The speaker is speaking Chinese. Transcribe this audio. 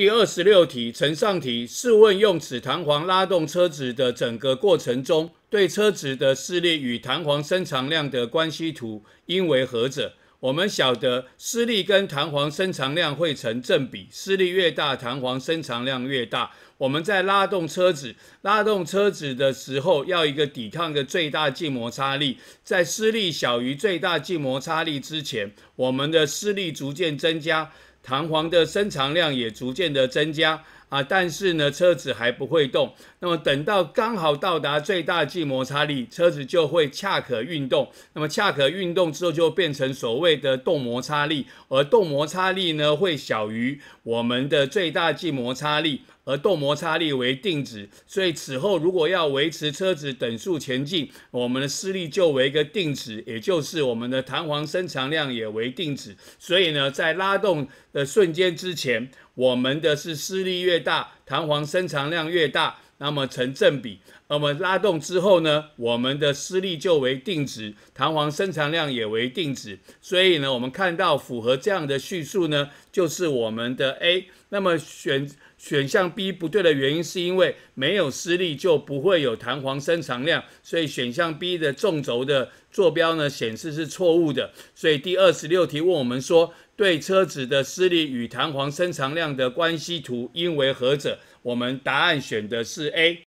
第二十六题，呈上题试问，用此弹簧拉动车子的整个过程中，对车子的视力与弹簧伸长量的关系图应为何者？我们晓得，视力跟弹簧伸长量会成正比，视力越大，弹簧伸长量越大。我们在拉动车子，拉动车子的时候，要一个抵抗的最大静摩擦力，在视力小于最大静摩擦力之前，我们的视力逐渐增加。弹簧的伸长量也逐渐的增加。啊，但是呢，车子还不会动。那么等到刚好到达最大静摩擦力，车子就会恰可运动。那么恰可运动之后，就变成所谓的动摩擦力。而动摩擦力呢，会小于我们的最大静摩擦力。而动摩擦力为定值，所以此后如果要维持车子等速前进，我们的施力就为一个定值，也就是我们的弹簧伸长量也为定值。所以呢，在拉动的瞬间之前。我们的是势力越大，弹簧伸长量越大，那么成正比。那么拉动之后呢，我们的施力就为定值，弹簧伸长量也为定值，所以呢，我们看到符合这样的叙述呢，就是我们的 A。那么选选项 B 不对的原因是因为没有施力就不会有弹簧伸长量，所以选项 B 的纵轴的坐标呢显示是错误的。所以第二十六题问我们说，对车子的施力与弹簧伸长量的关系图应为何者？我们答案选的是 A。